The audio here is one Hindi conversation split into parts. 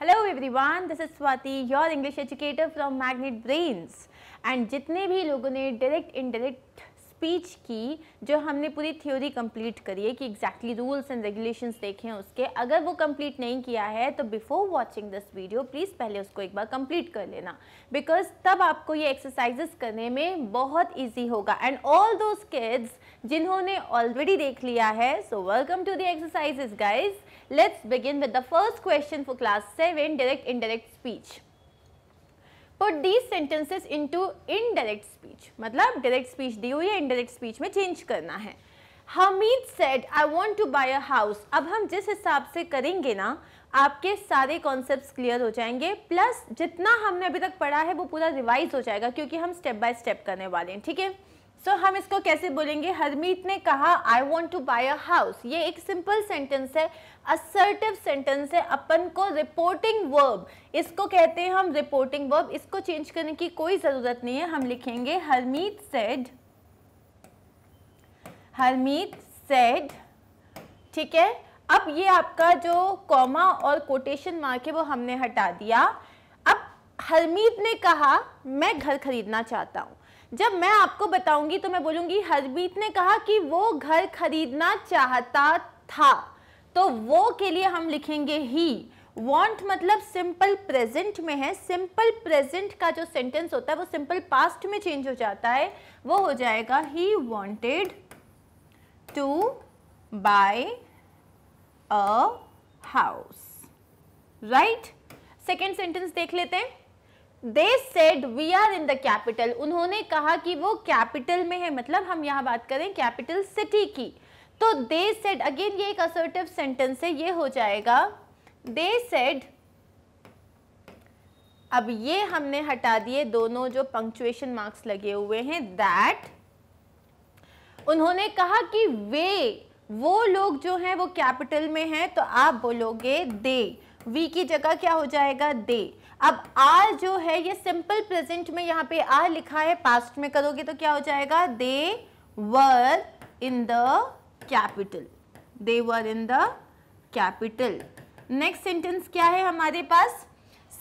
Hello everyone this is Swati your English educator from Magnet Brains and जितने भी लोगों ने डायरेक्ट इनडायरेक्ट स्पीच की जो हमने पूरी थ्योरी कंप्लीट करी है कि एग्जैक्टली रूल्स एंड रेगुलेशंस देखे हैं उसके अगर वो कंप्लीट नहीं किया है तो before watching this video please पहले उसको एक बार कंप्लीट कर लेना बिकॉज तब आपको ये एक्सरसाइजेस करने में बहुत ईजी होगा एंड ऑल दोज किड्स जिन्होंने ऑलरेडी देख लिया है so welcome to the exercises guys Let's begin with the first question for class 7 direct indirect speech. Put these sentences into indirect speech. matlab direct speech di hui hai indirect speech mein change karna hai hamid said i want to buy a house ab hum jis hisab se karenge na आपके सारे कॉन्सेप्ट्स क्लियर हो जाएंगे प्लस जितना हमने अभी तक पढ़ा है वो पूरा रिवाइज हो जाएगा क्योंकि हम स्टेप बाय स्टेप करने वाले हैं ठीक है सो so, हम इसको कैसे बोलेंगे हरमीत ने कहा I want to buy a house ये एक सिंपल सेंटेंस है असर्टिव सेंटेंस है अपन को रिपोर्टिंग वर्ब इसको कहते हैं हम रिपोर्टिंग वर्ब इसको चेंज करने की कोई ज़रूरत नहीं है हम लिखेंगे हरमीत सेड हरमीत सेड ठीक है अब ये आपका जो कॉमा और कोटेशन मार्क है वो हमने हटा दिया अब हरमीत ने कहा मैं घर खरीदना चाहता हूँ जब मैं आपको बताऊंगी तो मैं बोलूंगी हरबीत ने कहा कि वो घर खरीदना चाहता था तो वो के लिए हम लिखेंगे ही वॉन्ट मतलब सिंपल प्रेजेंट में है सिंपल प्रेजेंट का जो सेंटेंस होता है वो सिंपल पास्ट में चेंज हो जाता है वो हो जाएगा he wanted to buy a house right second sentence देख लेते हैं they said we are in the capital उन्होंने कहा कि वो कैपिटल में है मतलब हम यहाँ बात करें कैपिटल सिटी की तो दे सेड अगेन ये एक असर्टिव सेंटेंस है ये हो जाएगा दे सेड अब ये हमने हटा दिए दोनों जो पंक्चुएशन मार्क्स लगे हुए हैं दैट उन्होंने कहा कि वे वो लोग जो हैं वो कैपिटल में हैं तो आप बोलोगे दे वी की जगह क्या हो जाएगा दे अब आर जो है ये सिंपल प्रेजेंट में यहाँ पे आर लिखा है पास्ट में करोगे तो क्या हो जाएगा they were in the capital they were in the capital next sentence क्या है हमारे पास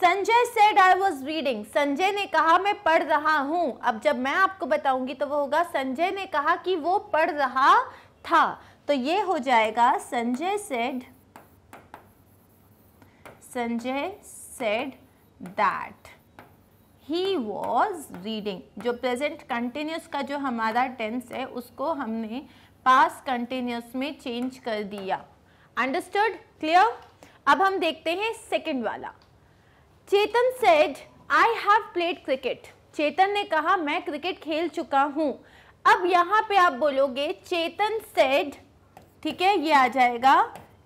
Sanjay said I was reading Sanjay ने कहा मैं पढ़ रहा हूं अब जब मैं आपको बताऊंगी तो वो होगा संजय ने कहा कि वो पढ़ रहा था तो ये हो जाएगा Sanjay said Sanjay said that he was reading जो प्रेजेंट कंटिन्यूस का जो हमारा टेंस है उसको हमने पास कंटिन्यूस में चेंज कर दिया अंडरस्टूड क्लियर अब हम देखते हैं सेकेंड वाला Chetan said I have played cricket Chetan ने कहा मैं क्रिकेट खेल चुका हूँ अब यहाँ पे आप बोलोगे चेतन सेड ठीक है ये आ जाएगा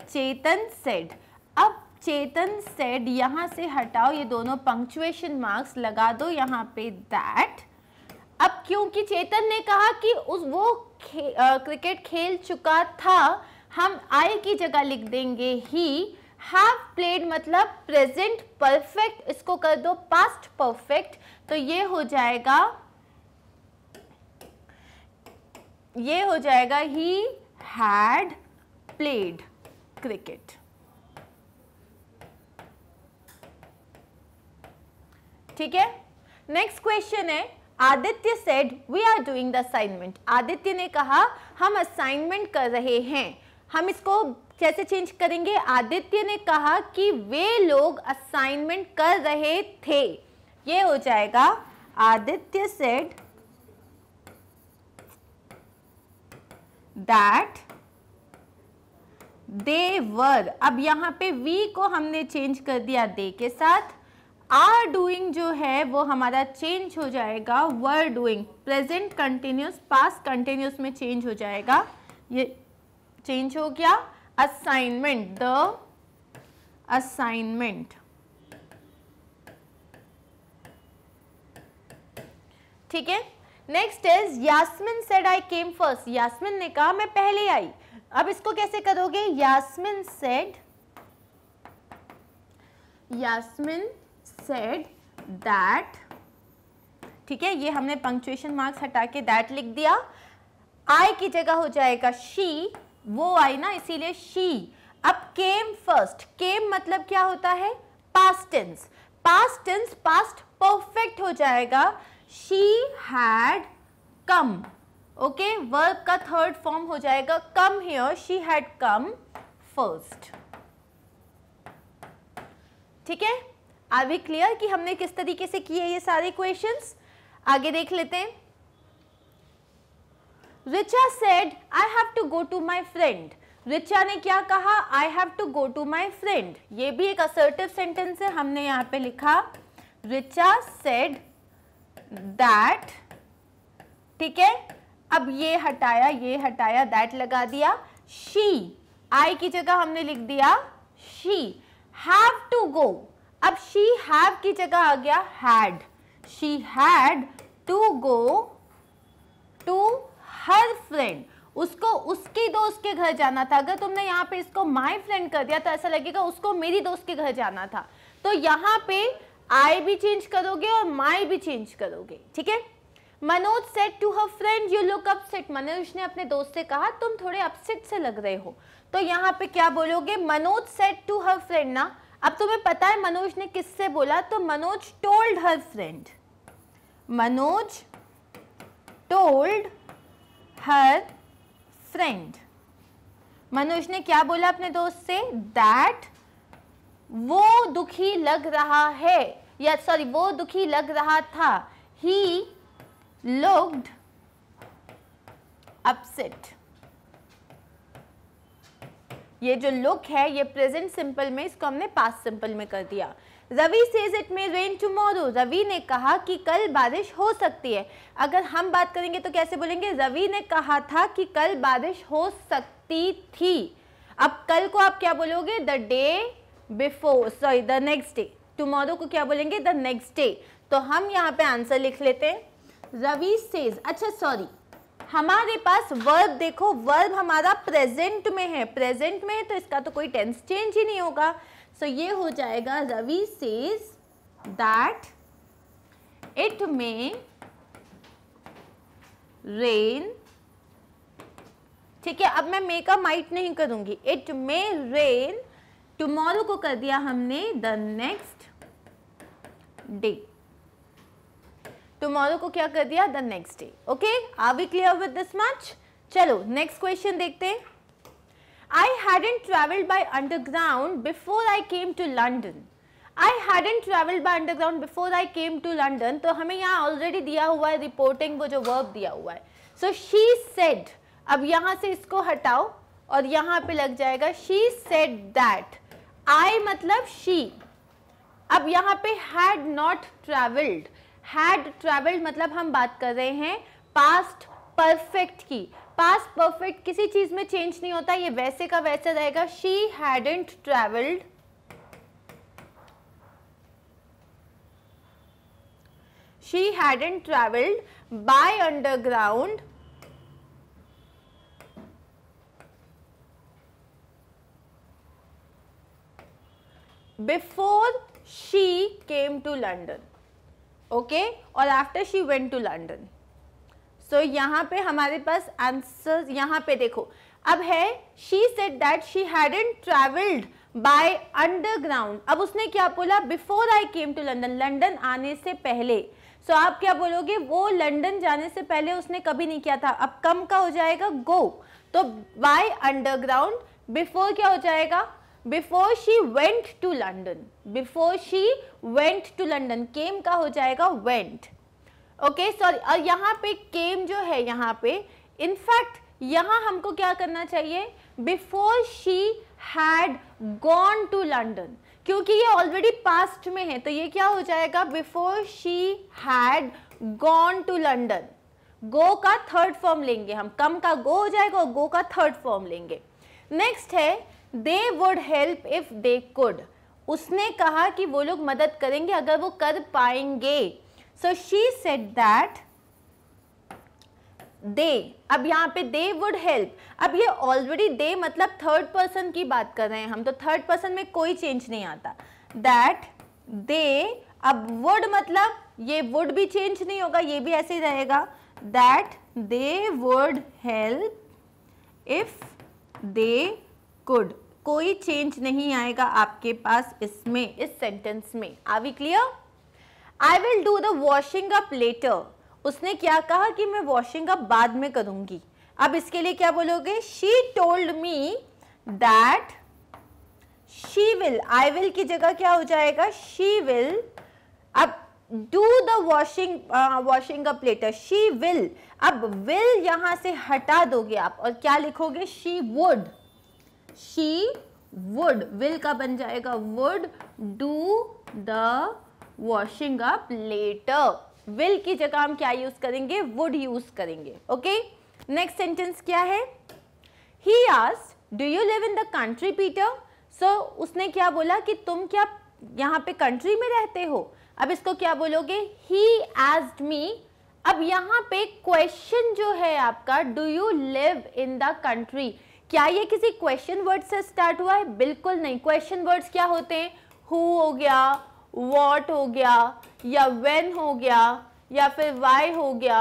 चेतन सेड अब चेतन सेड यहाँ से हटाओ ये दोनों पंक्चुएशन मार्क्स लगा दो यहाँ पे दैट अब क्योंकि चेतन ने कहा कि उस वो खे, आ, क्रिकेट खेल चुका था हम आई की जगह लिख देंगे ही हैव प्लेड मतलब प्रेजेंट परफेक्ट इसको कर दो पास्ट परफेक्ट तो ये हो जाएगा ये हो जाएगा ही हैड प्लेड क्रिकेट ठीक है नेक्स्ट क्वेश्चन है Aditya said we are doing the assignment Aditya ने कहा हम असाइनमेंट कर रहे हैं हम इसको कैसे चेंज करेंगे आदित्य ने कहा कि वे लोग असाइनमेंट कर रहे थे ये हो जाएगा Aditya said that they were अब यहां पे वी को हमने चेंज कर दिया दे के साथ आर डूइंग जो है वो हमारा चेंज हो जाएगा were doing present continuous past continuous में चेंज हो जाएगा ये चेंज हो गया असाइनमेंट द असाइनमेंट ठीक है next is Yasmin said I came first Yasmin ने कहा मैं पहले आई अब इसको कैसे करोगे Yasmin said Yasmin said that ठीक है ये हमने पंक्चुएशन मार्क्स हटा के दैट लिख दिया आई की जगह हो जाएगा शी वो आई ना इसीलिए शी अब केम फर्स्ट केम मतलब क्या होता है past tense past tense past perfect हो जाएगा she had come okay verb का थर्ड फॉर्म हो जाएगा come here she had come first ठीक है आर वी क्लियर कि हमने किस तरीके से किए ये सारे क्वेश्चंस आगे देख लेते हैं Richa said I have to go to my friend Richa ने क्या कहा I have to go to my friend ये भी एक असर्टिव सेंटेंस है हमने यहाँ पे लिखा रिचा सेड दैट ठीक है अब ये हटाया ये हटाया दैट लगा दिया शी आई की जगह हमने लिख दिया शी हैव टू गो अब शी हैव की जगह आ गया had she had to go to her friend उसको उसकी दोस्त के घर जाना था अगर तुमने यहाँ पे इसको माय फ्रेंड कर दिया तो ऐसा लगेगा उसको मेरी दोस्त के घर जाना था तो यहाँ पे आई भी चेंज करोगे और माई भी चेंज करोगे ठीक है Manoj said to her friend you look upset Manoj ने अपने दोस्त से कहा तुम थोड़े अपसेट से लग रहे हो तो यहाँ पे क्या बोलोगे Manoj said to her friend ना अब तुम्हें पता है मनोज ने किससे बोला तो Manoj told her friend Manoj told her friend Manoj ने क्या बोला अपने दोस्त से दैट वो दुखी लग रहा है या सॉरी वो दुखी लग रहा था ही लुक्ड अपसेट ये जो लुक है ये प्रेजेंट सिंपल में इसको हमने पास सिंपल में कर दिया Ravi says it may rain tomorrow Ravi ने कहा कि कल बारिश हो सकती है अगर हम बात करेंगे तो कैसे बोलेंगे रवि ने कहा था कि कल बारिश हो सकती थी अब कल को आप क्या बोलोगे the day before sorry the next day tomorrow को क्या बोलेंगे द नेक्स्ट डे तो हम यहाँ पे आंसर लिख लेते हैं रवि सेज अच्छा सॉरी हमारे पास वर्ब देखो वर्ब हमारा प्रेजेंट में है प्रेजेंट में है तो इसका तो कोई टेंस चेंज ही नहीं होगा सो so, ये हो जाएगा Ravi says that it may rain ठीक है अब मैं मे का माइट नहीं करूंगी इट मे रेन टुमारो को कर दिया हमने द नेक्स्ट डे टुमारो को क्या कर दिया the next day okay are we clear with this much चलो नेक्स्ट क्वेश्चन देखते I hadn't travelled by underground before I came to London I hadn't travelled by underground before I came to London. तो हमें यहाँ ऑलरेडी दिया हुआ है रिपोर्टिंग वो जो वर्ब दिया हुआ है सो शी सेड अब यहाँ से इसको हटाओ और यहाँ पे लग जाएगा शी सेड दैट आई मतलब शी अब यहाँ पे had not travelled had travelled मतलब हम बात कर रहे हैं पास्ट परफेक्ट की पास्ट परफेक्ट किसी चीज़ में चेंज नहीं होता ये वैसे का वैसे रहेगा she hadn't travelled she hadn't travelled by underground before she came to London okay और after she went to London so यहाँ पे हमारे पास आंसर यहाँ पे देखो अब है she said that she hadn't travelled by underground अब उसने क्या बोला before I came to London London आने से पहले सो so, आप क्या बोलोगे वो लंडन जाने से पहले उसने कभी नहीं किया था अब कम का हो जाएगा गो तो बाय अंडरग्राउंड बिफोर क्या हो जाएगा before she went to London before she went to London came का हो जाएगा वेंट ओके सॉरी और यहाँ पे केम जो है यहाँ पे इनफैक्ट यहाँ हमको क्या करना चाहिए before she had gone to London क्योंकि ये ऑलरेडी पास्ट में है तो ये क्या हो जाएगा before she had gone to London go का थर्ड फॉर्म लेंगे हम कम का गो हो जाएगा और गो का थर्ड फॉर्म लेंगे नेक्स्ट है they would help if they could उसने कहा कि वो लोग मदद करेंगे अगर वो कर पाएंगे so she said that they अब यहाँ पे दे वुड हेल्प अब ये ऑलरेडी दे मतलब थर्ड पर्सन की बात कर रहे हैं हम तो थर्ड पर्सन में कोई चेंज नहीं आता दैट दे अब वुड मतलब ये वुड भी चेंज नहीं होगा ये भी ऐसे ही रहेगा that they would help if they could कोई चेंज नहीं आएगा आपके पास इसमें इस सेंटेंस में are we clear I will do the washing up later उसने क्या कहा कि मैं वॉशिंग अप बाद में करूंगी अब इसके लिए क्या बोलोगे she told me that she will I will की जगह क्या हो जाएगा शी विल अब do the washing washing up later she will अब विल यहां से हटा दोगे आप और क्या लिखोगे she would she would will का बन जाएगा would do the washing up later will की जगह हम क्या यूज करेंगे would यूज करेंगे ओके नेक्स्ट सेंटेंस क्या है ही आज do you live in the country Peter so उसने क्या बोला कि तुम क्या यहाँ पे कंट्री में रहते हो अब इसको क्या बोलोगे ही एज्ड मी अब यहाँ पे क्वेश्चन जो है आपका do you live in the country क्या ये किसी क्वेश्चन वर्ड से स्टार्ट हुआ है बिल्कुल नहीं क्वेश्चन वर्ड्स क्या होते हैं हु हो गया वॉट हो गया या वेन हो गया या फिर वाई हो गया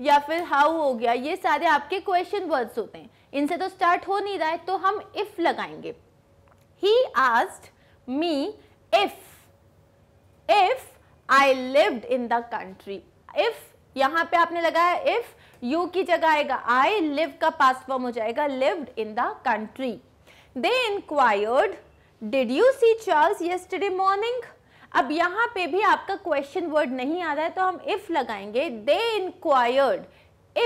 या फिर हाउ हो गया ये सारे आपके क्वेश्चन वर्ड्स होते हैं इनसे तो स्टार्ट हो नहीं रहा है तो हम इफ लगाएंगे he asked me if if I lived in the country if यहां पे आपने लगाया इफ यू की जगह आएगा आई लिव का पास्ट फॉर्म हो जाएगा lived in the country they inquired did you see Charles yesterday morning अब यहां पे भी आपका क्वेश्चन वर्ड नहीं आ रहा है तो हम इफ लगाएंगे दे इंक्वायर्ड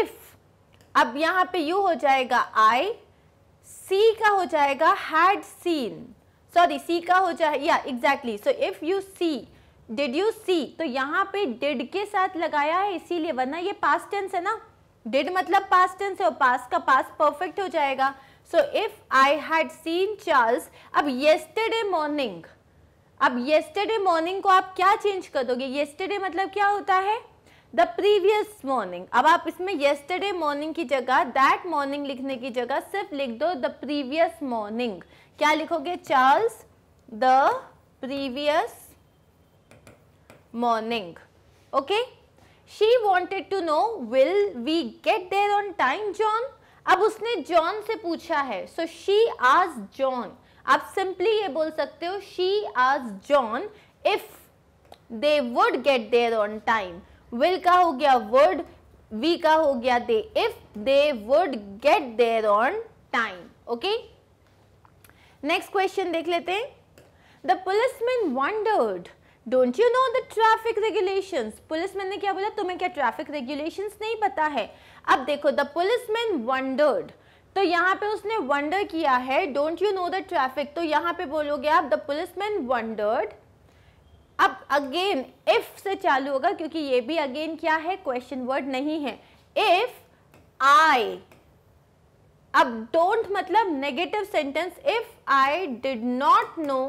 इफ अब यहां पे यू हो जाएगा आई सी का हो जाएगा हैड सीन सॉरी सी का हो जाए या exactly so if you see did you see तो यहाँ पे डिड के साथ लगाया है इसीलिए वरना ये पास्ट टेंस है ना डिड मतलब पास टेंस है और पास का पास परफेक्ट हो जाएगा so if I had seen Charles अब येस्टरडे मॉर्निंग अब येस्टरडे मॉर्निंग को आप क्या चेंज कर दोगे येस्टरडे मतलब क्या होता है द प्रीवियस मॉर्निंग अब आप इसमें येस्टरडे मॉर्निंग की जगह दैट मॉर्निंग लिखने की जगह सिर्फ लिख दो द प्रीवियस मॉर्निंग क्या लिखोगे Charles the previous morning okay she wanted to know will we get there on time John अब उसने जॉन से पूछा है सो शी आज जॉन आप सिंपली ये बोल सकते हो शी आज John if they would get there on time will का हो गया वुड वी का हो गया they if they would get there on time okay next question देख लेते हैं the policeman wondered don't you know the traffic regulations policeman ने क्या बोला तुम्हें क्या ट्रैफिक रेगुलेशन नहीं पता है अब देखो द पुलिसमैन वंडर्ड तो यहाँ पे उसने वंडर किया है don't you know the traffic तो यहाँ पे बोलोगे आप द पुलिसमैन वंडर्ड अब अगेन इफ से चालू होगा क्योंकि ये भी अगेन क्या है क्वेश्चन वर्ड नहीं है इफ आई अब डोंट मतलब negative sentence if I did not know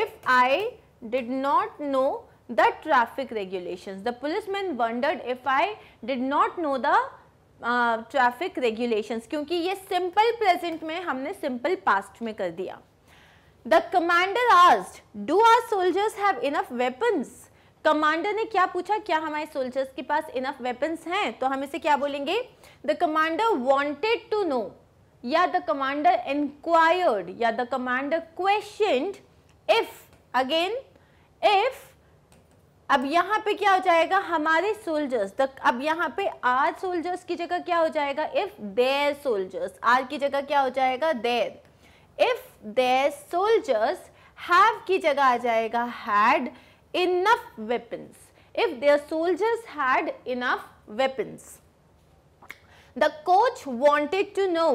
if I did not know the traffic regulations. The policeman wondered if I did not know the traffic uh, regulations क्योंकि ये सिंपल प्रेजेंट में हमने सिंपल पास्ट में कर दिया the commander asked do our soldiers have enough weapons commander ने क्या पूछा क्या हमारे सोल्जर्स के पास इनफ वेपन्स हैं तो हम इसे क्या बोलेंगे the commander wanted to know या द कमांडर इंक्वायर्ड या the commander question if again if अब यहाँ पे क्या हो जाएगा हमारे सोल्जर्स द अब यहाँ पे आर सोल्जर्स की जगह क्या हो जाएगा इफ देर सोल्जर्स आर की जगह क्या हो जाएगा their if their soldiers have की जगह आ जाएगा had enough weapons if their soldiers had enough weapons the coach wanted to know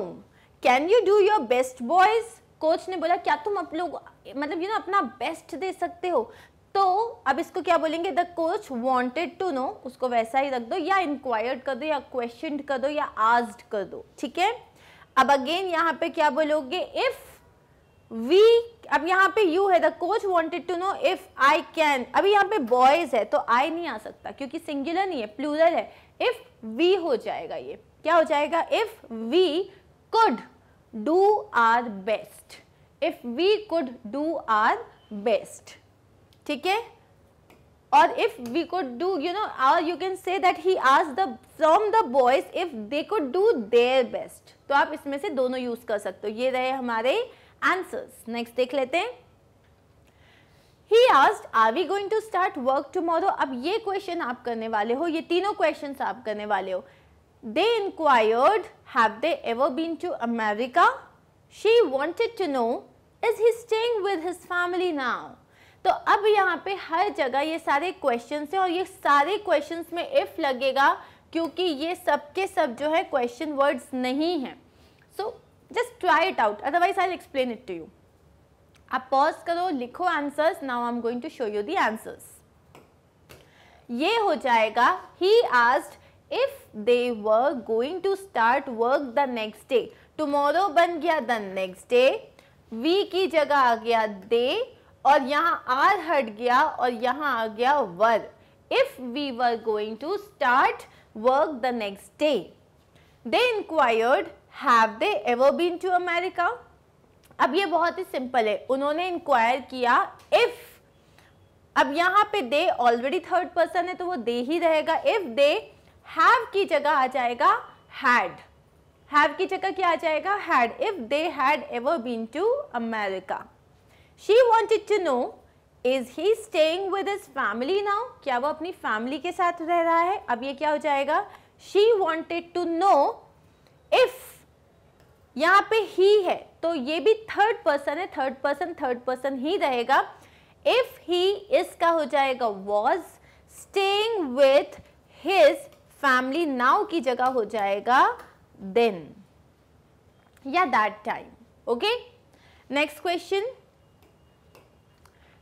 can you do your best boys coach ने बोला क्या तुम आप लोग मतलब यू नो अपना बेस्ट दे सकते हो तो अब इसको क्या बोलेंगे the coach wanted to know उसको वैसा ही रख दो या इंक्वायर्ड कर दो या क्वेश्चन कर दो या आज कर दो ठीक है अब अगेन यहाँ पे क्या बोलोगे इफ वी अब यहाँ पे यू है the coach wanted to know if I can अभी यहाँ पे बॉयज है तो आई नहीं आ सकता क्योंकि सिंगुलर नहीं है प्लूरल है इफ वी हो जाएगा ये क्या हो जाएगा if we could do our best if we could do our best ठीक है और if we could do you know or you can say that he आज the from the boys if they could do their best तो आप इसमें से दोनों यूज कर सकते हो ये रहे हमारे आंसर्स नेक्स्ट देख लेते हैं He asked, "Are we going to start work tomorrow?" अब ये क्वेश्चन आप करने वाले हो ये तीनों क्वेश्चन आप करने वाले हो they inquired "Have they ever been to America?" She wanted to know, "Is he staying with his family now तो अब यहाँ पे हर जगह ये सारे क्वेश्चन हैं और ये सारे क्वेश्चन में इफ़ लगेगा क्योंकि ये सब के सब जो है क्वेश्चन वर्ड्स नहीं हैं so just try it out otherwise I explain it to you आप पॉज करो लिखो answers now I am going to show you the answers ये हो जाएगा he asked if they were going to start work the next day tomorrow बन गया द नेक्स्ट डे वी की जगह आ गया दे और यहाँ आर हट गया और यहाँ आ गया were if we were going to start work the next day they inquired have they ever been to America अब ये बहुत ही सिंपल है उन्होंने इंक्वायर किया इफ अब यहाँ पे दे ऑलरेडी थर्ड पर्सन है तो वो दे ही रहेगा इफ दे हैव की जगह आ जाएगा हैड हैव की जगह क्या आ जाएगा had if they had ever been to America she wanted to know is he staying with his family now क्या वो अपनी फैमिली के साथ रह रहा है अब ये क्या हो जाएगा she wanted to know if यहाँ पे ही है तो ये भी थर्ड पर्सन है थर्ड पर्सन थर्ड पर्सन ही रहेगा इफ ही इसका हो जाएगा was staying with his family now की जगह हो जाएगा देन या that time okay next question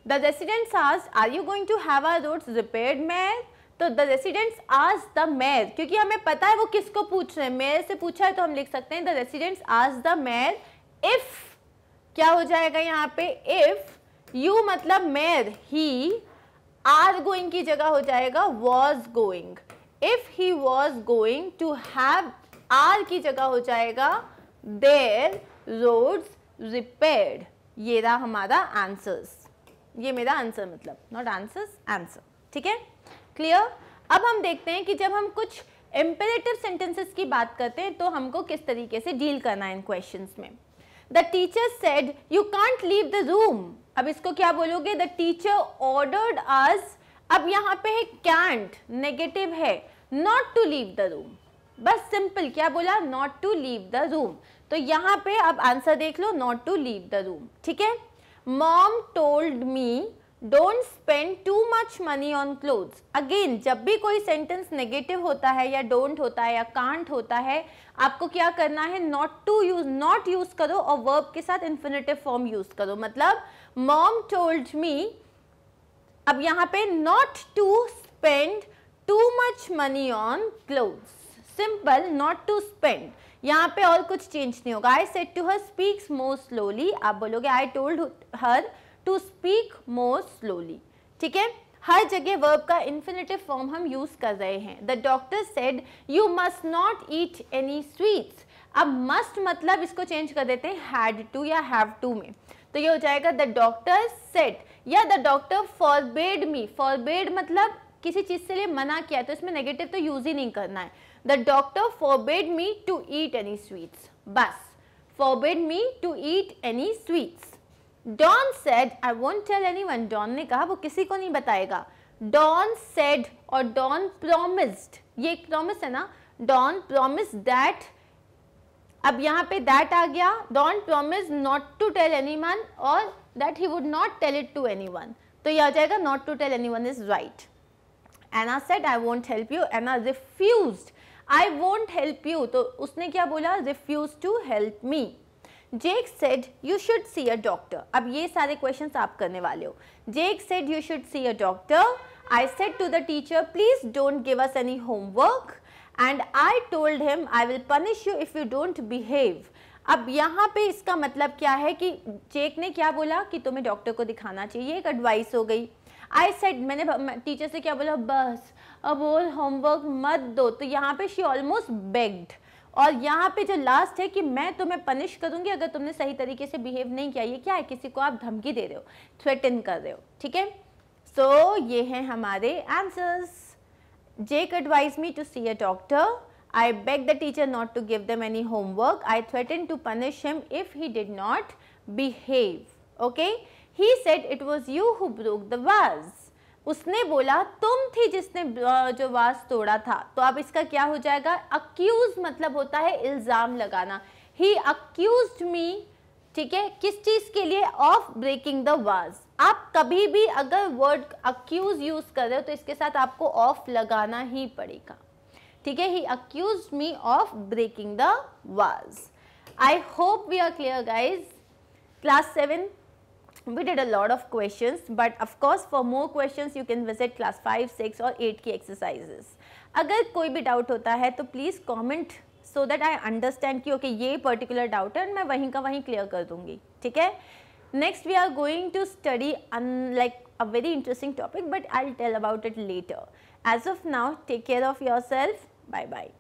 the residents आज are you going to have our roads repaired, mayor तो द रेसिडेंट्स आज द मेयर क्योंकि हमें पता है वो किसको पूछ रहे हैं मेयर से पूछा है तो हम लिख सकते हैं द रेसिडेंट्स आज द मेयर इफ क्या हो जाएगा यहाँ पे इफ यू मतलब मेयर ही आर गोइंग की जगह हो जाएगा was going if he was going to have our की जगह हो जाएगा देर रोड्स रिपेयर्ड ये रहा हमारा आंसर्स ये मेरा आंसर मतलब नॉट आंसर आंसर ठीक है क्लियर अब हम देखते हैं कि जब हम कुछ एम्पेरेटिव सेंटेंसेस की बात करते हैं तो हमको किस तरीके से डील करना है इन क्वेश्चन में the teacher said you can't leave the room अब इसको क्या बोलोगे द टीचर ऑर्डर्ड आज अब यहाँ पे है कैंट नेगेटिव है not to leave the room बस सिंपल क्या बोला not to leave the room तो यहाँ पे अब आंसर देख लो not to leave the room ठीक है mom told me don't spend too much money on clothes again जब भी कोई सेंटेंस नेगेटिव होता है या डोंट होता है या कांट होता है आपको क्या करना है not to use not use करो और वर्ब के साथ इन्फिनेटिव फॉर्म यूज करो मतलब मॉम टोल्ड मी अब यहाँ पे not to spend too much money on clothes simple not to spend यहाँ पे और कुछ चेंज नहीं होगा I said to her speak more slowly आप बोलोगे I told her to speak more slowly ठीक है हर जगह वर्ब का इन्फिनेटिव फॉर्म हम यूज़ कर रहे हैं the doctor said you must not eat any sweets अब मस्ट मतलब इसको चेंज कर देते हैं हैड टू या हैव टू में तो ये हो जाएगा द डॉक्टर सेट या the doctor forbade me forbade मतलब किसी चीज़ से लिए मना किया तो इसमें नेगेटिव तो यूज़ ही नहीं करना है The doctor forbade me to eat any sweets. Bus, forbade me to eat any sweets. Don said, I won't tell anyone. Don ne kaha wo kisi ko nahi batayega. Don said or Don promised. ये promise है ना. Don promised that. Ab यहाँ pe that आ gaya. Don promised not to tell anyone or that he would not tell it to anyone. So, यह jayega. not to tell anyone is right. Anna said, I won't help you. Anna refused I won't help you तो उसने क्या बोला refuse to help me Jake said you should see a doctor अब ये सारे क्वेश्चन आप करने वाले हो जेक said you should see a doctor I said to the teacher please don't give us any homework and I told him I will punish you if you don't behave अब यहाँ पे इसका मतलब क्या है कि जेक ने क्या बोला कि तुम्हें डॉक्टर को दिखाना चाहिए एक एडवाइस हो गई आई सेड मैंने टीचर से क्या बोला बस अब होमवर्क मत दो तो यहाँ पे शी ऑलमोस्ट बेग्ड और यहाँ पे जो लास्ट है कि मैं तुम्हें पनिश करूँगी अगर तुमने सही तरीके से बिहेव नहीं किया ये क्या है किसी को आप धमकी दे रहे हो थ्रेटन कर रहे हो ठीक है सो ये हैं हमारे answers Jake advise me to see a doctor I beg the teacher not to give them any homework I threaten to punish him if he did not behave okay he said it was you who broke the vase. उसने बोला तुम थी जिसने जो वास तोड़ा था तो अब इसका क्या हो जाएगा अक्यूज मतलब होता है इल्ज़ाम लगाना ही अक्यूज मी ठीक है किस चीज़ के लिए ऑफ ब्रेकिंग द वाज आप कभी भी अगर वर्ड अक्यूज यूज़ कर रहे हो तो इसके साथ आपको ऑफ लगाना ही पड़ेगा ठीक है he accuse me of breaking the vase I hope we are clear guys class seven we did a lot of questions but of course for more questions you can visit class 5 6 or 8 ki exercises agar koi bhi doubt hota hai to please comment so that I understand ki okay, ye particular doubt hai and main वहीं ka वहीं clear kar dungi theek hai next we are going to study un, like a very interesting topic but I'll tell about it later as of now take care of yourself bye bye